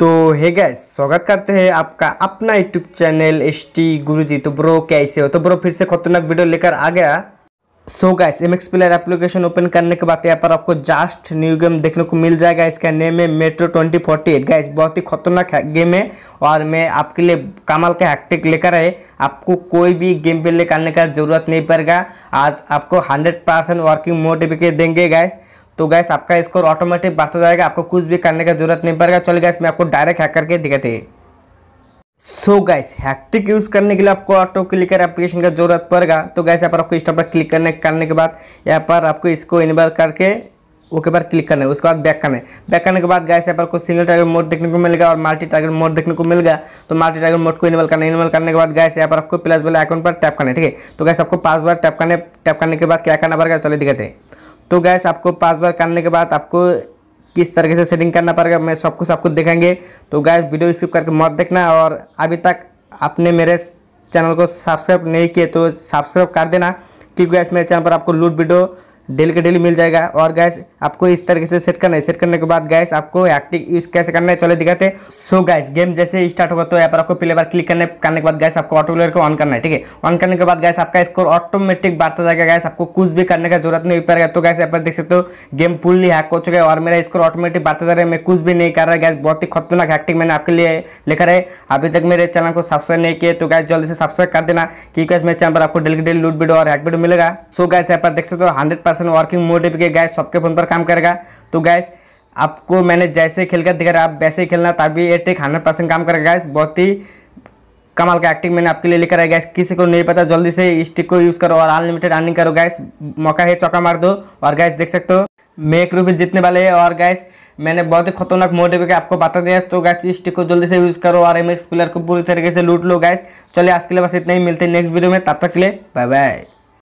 तो हे गैस स्वागत करते हैं आपका अपना यूट्यूब चैनल एस टी गुरु जी तो ब्रो कैसे हो तो ब्रो फिर से खतरनाक वीडियो लेकर आ गया so guys M X player application open करने के बाद यहाँ पर आपको जस्ट न्यू गेम देखने को मिल जाएगा इसका नेम है metro twenty forty eight guys बहुत ही खतरनाक गेम है और मैं आपके लिए कमाल का हैक्टिक लेकर आए आपको कोई भी गेम पे निकालने का जरूरत नहीं पड़ेगा आज आपको हंड्रेड परसेंट वर्किंग मोटिव देंगे गैस तो गैस आपका स्कोर ऑटोमेटिक बढ़ता जाएगा आपको कुछ भी करने का जरूरत नहीं पड़ेगा चलो गैस मैं आपको डायरेक्ट हैक करके दिखाते हैं सो गैस हैक्टिक यूज़ करने के लिए आपको ऑटो क्लिकर एप्लीकेशन का जरूरत पड़ेगा तो गैस यहाँ पर आपको स्टॉप पर क्लिक करने करने के बाद यहाँ पर आपको इसको इनवर करके ओके पर क्लिक करना है उसके बाद बैक करना है बैक करने के बाद गैस यहाँ पर कुछ सिंगल टारगेट मोड देखने को मिलेगा और मल्टी टारगेट मोड देखने को मिल गया तो मल्टी टारगेट मोड को इनवल करना है इनवल करने के बाद गैस यहाँ पर आपको प्लस वाले अकाउंट पर टैप करना है ठीक है तो गैस आपको पासवर्ड बार टैप करने टैप करने के बाद क्या करना पड़ेगा चलिए दिखाते हैं तो गैस आपको पाँच बार करने के बाद आपको किस तरीके से सेटिंग करना पड़ेगा मैं सब कुछ आपको दिखाएंगे तो गैस वीडियो स्किप करके मत देखना और अभी तक आपने मेरे चैनल को सब्सक्राइब नहीं किए तो सब्सक्राइब कर देना क्योंकि गैस मेरे चैनल पर आपको लूट वीडियो डेली का डेली मिल जाएगा और गैस आपको इस तरीके से सेट करना है सेट करने के बाद गैस आपको एक्टिव यूज कैसे करना है चले दिखाते सो गैस गेम जैसे स्टार्ट होगा तो यहाँ पर आपको प्ले बार क्लिक करने करने के बाद गैस आपको ऑटो प्लेयर को ऑन करना है ठीक है ऑन करने के बाद गैस आपका स्कोर ऑटोमेटिक बढ़ता जाएगा गैस आपको कुछ भी करने का जरूरत नहीं पड़ेगा तो गैस यहाँ पर देख सकते हो गेम फुल्ली हैक हो चुका है और मेरा स्कोर ऑटोमेटिक बढ़ता जा रहा है मैं कुछ भी नहीं कर रहा गैस बहुत ही खतरनाक हैक्टिक मैंने आपके लिए लेकर है अभी तक मेरे चैनल को सब्सक्राइब नहीं किया तो गैस जल्दी से सब्सक्राइब कर देना क्योंकि मेरे चैनल पर आपको डेली डेली लूट वीडियो और हैक वीडियो मिलेगा सो गैस यहाँ पर देख सकते हो हंड्रेड परसेंट वर्किंग मोड के गैस सबके फोन पर काम करेगा तो गैस आपको मैंने जैसे खेल कर दिखा रहा आप वैसे ही खेलना तभी ये ट्रिक हंड्रेड परसेंट काम करेगा गैस बहुत ही कमाल का एक्टिंग मैंने आपके लिए लेकर आया गैस किसी को नहीं पता जल्दी से इस ट्रिक को यूज़ करो और अनलिमिटेड अर्निंग करो गैस मौका है चौका मार दो और गैस देख सकते हो मेक एक जितने वाले हैं और गैस मैंने बहुत ही खतरनाक मोड के आपको बता दिया तो गैस इस ट्रिक को जल्दी से यूज़ करो और एम प्लेयर को पूरी तरीके से लूट लो गैस चलिए आज के लिए बस इतना ही मिलते हैं नेक्स्ट वीडियो में तब तक के लिए बाय बाय